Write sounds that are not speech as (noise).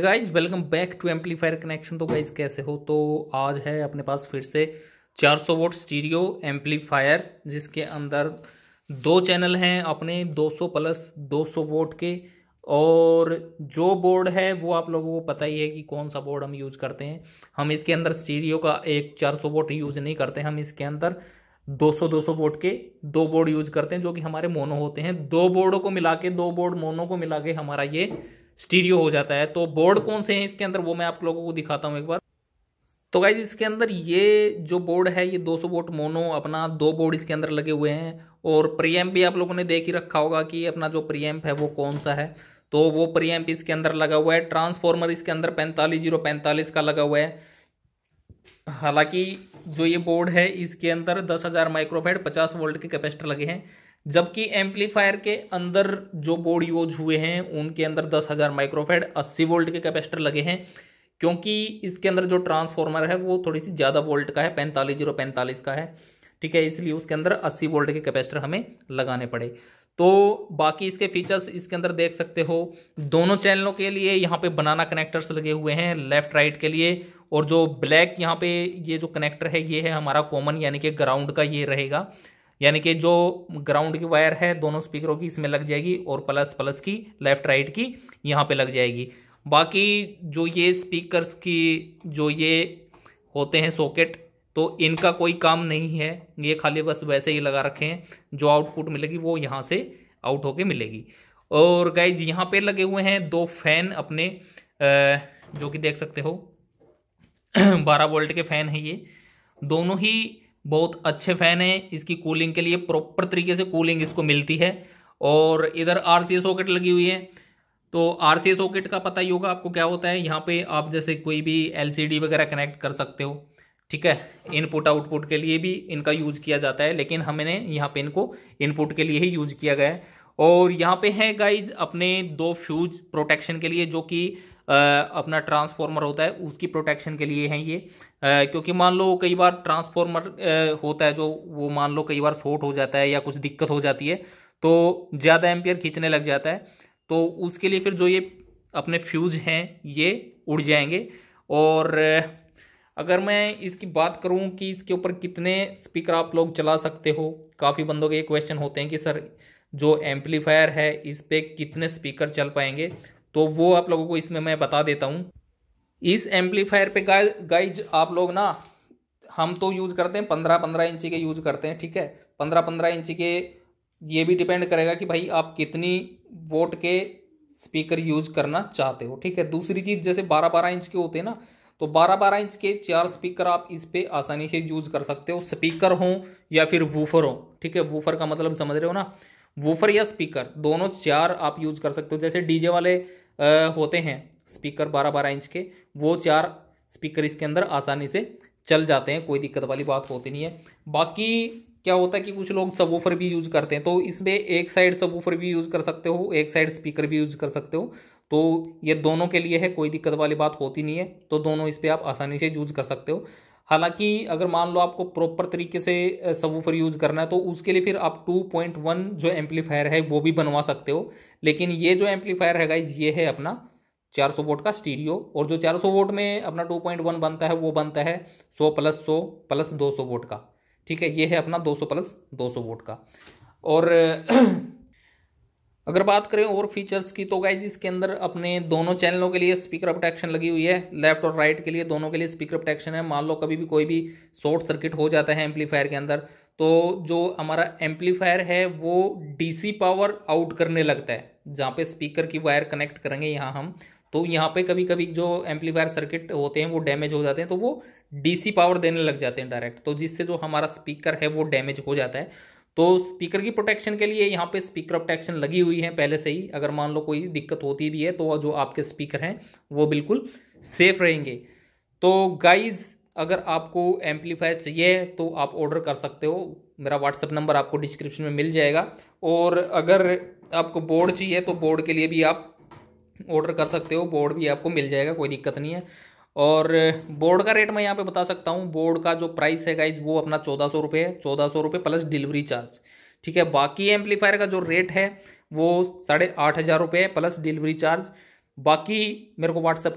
guys welcome back to amplifier connection तो guys कैसे हो तो आज है अपने पास फिर से 400 वोट स्टीरियो एम्पलीफायर जिसके अंदर दो चैनल हैं अपने 200 प्लस 200 वोट के और जो बोर्ड है वो आप लोगों को पता ही है कि कौन सा बोर्ड हम यूज करते हैं हम इसके अंदर स्टीरियो का एक 400 वोट यूज नहीं करते हम इसके अंदर 200 200 वोट के दो बोर्ड यूज करते हैं जो कि हमारे मोनो होते हैं दो बोर्डों को मिला के दो बोर्ड मोनो को मिला के हमारा ये स्टीरियो हो जाता है तो बोर्ड कौन से हैं इसके अंदर वो मैं आप लोगों को दिखाता हूँ एक बार तो गाइज इसके अंदर ये जो बोर्ड है ये 200 वोट मोनो अपना दो बोर्ड इसके अंदर लगे हुए हैं और प्रीएम्प भी आप लोगों ने देख ही रखा होगा कि अपना जो प्रीएम्प है वो कौन सा है तो वो प्रीएम्प इसके अंदर लगा हुआ है ट्रांसफॉर्मर इसके अंदर पैंतालीस जीरो पैंतालीस का लगा हुआ है हालांकि जो ये बोर्ड है इसके अंदर दस हज़ार माइक्रोफेड पचास वोल्ट के कैपेसिटर लगे हैं जबकि एम्पलीफायर के अंदर जो बोर्ड यूज हुए हैं उनके अंदर दस हज़ार माइक्रोफेड अस्सी वोल्ट के कैपेसिटर लगे हैं क्योंकि इसके अंदर जो ट्रांसफॉर्मर है वो थोड़ी सी ज़्यादा वोल्ट का है पैंतालीस जीरो पैंतालीस का है ठीक है इसलिए उसके अंदर अस्सी वोल्ट के कैपेसिटर हमें लगाने पड़े तो बाकी इसके फीचर्स इसके अंदर देख सकते हो दोनों चैनलों के लिए यहाँ पे बनाना कनेक्टर्स लगे हुए हैं लेफ्ट राइट के लिए और जो ब्लैक यहाँ पे ये जो कनेक्टर है ये है हमारा कॉमन यानी कि ग्राउंड का ये रहेगा यानी कि जो ग्राउंड की वायर है दोनों स्पीकरों की इसमें लग जाएगी और प्लस प्लस की लेफ्ट राइट की यहाँ पे लग जाएगी बाकी जो ये स्पीकर्स की जो ये होते हैं सॉकेट तो इनका कोई काम नहीं है ये खाली बस वैसे ही लगा रखे हैं जो आउटपुट मिलेगी वो यहाँ से आउट होके मिलेगी और गाइज यहाँ पे लगे हुए हैं दो फैन अपने जो कि देख सकते हो (clears throat) बारह वोल्ट के फैन हैं ये दोनों ही बहुत अच्छे फैन हैं इसकी कूलिंग के लिए प्रॉपर तरीके से कूलिंग इसको मिलती है और इधर आर सॉकेट लगी हुई है तो आर सॉकेट का पता ही होगा आपको क्या होता है यहाँ पे आप जैसे कोई भी एलसीडी वगैरह कनेक्ट कर सकते हो ठीक है इनपुट आउटपुट के लिए भी इनका यूज किया जाता है लेकिन हमने यहाँ पे इनको इनपुट के लिए ही यूज किया गया है और यहाँ पे है गाइज अपने दो फ्यूज प्रोटेक्शन के लिए जो कि अपना ट्रांसफॉर्मर होता है उसकी प्रोटेक्शन के लिए हैं ये क्योंकि मान लो कई बार ट्रांसफॉर्मर होता है जो वो मान लो कई बार शॉर्ट हो जाता है या कुछ दिक्कत हो जाती है तो ज़्यादा एम्पियर खींचने लग जाता है तो उसके लिए फिर जो ये अपने फ्यूज हैं ये उड़ जाएंगे और अगर मैं इसकी बात करूं कि इसके ऊपर कितने स्पीकर आप लोग चला सकते हो काफ़ी बंदों के ये क्वेश्चन होते हैं कि सर जो एम्पलीफायर है इस पर कितने स्पीकर चल पाएंगे तो वो आप लोगों को इसमें मैं बता देता हूँ इस एम्पलीफायर पे गाइज आप लोग ना हम तो यूज़ करते हैं पंद्रह पंद्रह इंची के यूज करते हैं ठीक है पंद्रह पंद्रह इंची के ये भी डिपेंड करेगा कि भाई आप कितनी वोट के स्पीकर यूज करना चाहते हो ठीक है दूसरी चीज़ जैसे बारह बारह इंच के होते हैं ना तो बारह बारह इंच के चार स्पीकर आप इस पर आसानी से यूज कर सकते हो स्पीकर हो या फिर वूफर हो ठीक है वूफर का मतलब समझ रहे हो ना वूफर या स्पीकर दोनों चार आप यूज कर सकते हो जैसे डीजे वाले होते हैं स्पीकर बारह बारह इंच के वो चार स्पीकर इसके अंदर आसानी से चल जाते हैं कोई दिक्कत वाली बात होती नहीं है बाकी क्या होता है कि कुछ लोग सबवूफर भी यूज करते हैं तो इसमें एक साइड सबवूफर भी यूज कर सकते हो एक साइड स्पीकर भी यूज कर सकते हो तो ये दोनों के लिए है कोई दिक्कत वाली बात होती नहीं है तो दोनों इस पर आप आसानी से यूज कर सकते हो हालांकि अगर मान लो आपको प्रॉपर तरीके से सबवूफर यूज़ करना है तो उसके लिए फिर आप 2.1 जो एम्पलीफायर है वो भी बनवा सकते हो लेकिन ये जो एम्पलीफायर है गाइज ये है अपना 400 वोट का स्टीरियो और जो 400 वोट में अपना 2.1 बनता है वो बनता है 100 प्लस 100 प्लस 200 वोट का ठीक है ये है अपना 200 प्लस 200 वोट का और (clears throat) अगर बात करें और फीचर्स की तो गाइज इसके अंदर अपने दोनों चैनलों के लिए स्पीकर प्रोटेक्शन लगी हुई है लेफ्ट और राइट के लिए दोनों के लिए स्पीकर प्रोटेक्शन है मान लो कभी भी कोई भी शॉर्ट सर्किट हो जाता है एम्पलीफायर के अंदर तो जो हमारा एम्पलीफायर है वो डीसी पावर आउट करने लगता है जहाँ पे स्पीकर की वायर कनेक्ट करेंगे यहाँ हम तो यहाँ पे कभी कभी जो एम्पलीफायर सर्किट होते हैं वो डैमेज हो जाते हैं तो वो डीसी पावर देने लग जाते हैं डायरेक्ट तो जिससे जो हमारा स्पीकर है वो डैमेज हो जाता है तो स्पीकर की प्रोटेक्शन के लिए यहाँ पे स्पीकर प्रोटेक्शन लगी हुई है पहले से ही अगर मान लो कोई दिक्कत होती भी है तो जो आपके स्पीकर हैं वो बिल्कुल सेफ रहेंगे तो गाइज़ अगर आपको एम्पलीफायर चाहिए तो आप ऑर्डर कर सकते हो मेरा व्हाट्सअप नंबर आपको डिस्क्रिप्शन में मिल जाएगा और अगर आपको बोर्ड चाहिए तो बोर्ड के लिए भी आप ऑर्डर कर सकते हो बोर्ड भी आपको मिल जाएगा कोई दिक्कत नहीं है और बोर्ड का रेट मैं यहाँ पे बता सकता हूँ बोर्ड का जो प्राइस है गाइज वो अपना चौदह सौ रुपये है चौदह सौ रुपये प्लस डिलीवरी चार्ज ठीक है बाकी एम्पलीफायर का जो रेट है वो साढ़े आठ हज़ार रुपये प्लस डिलीवरी चार्ज बाकी मेरे को व्हाट्सअप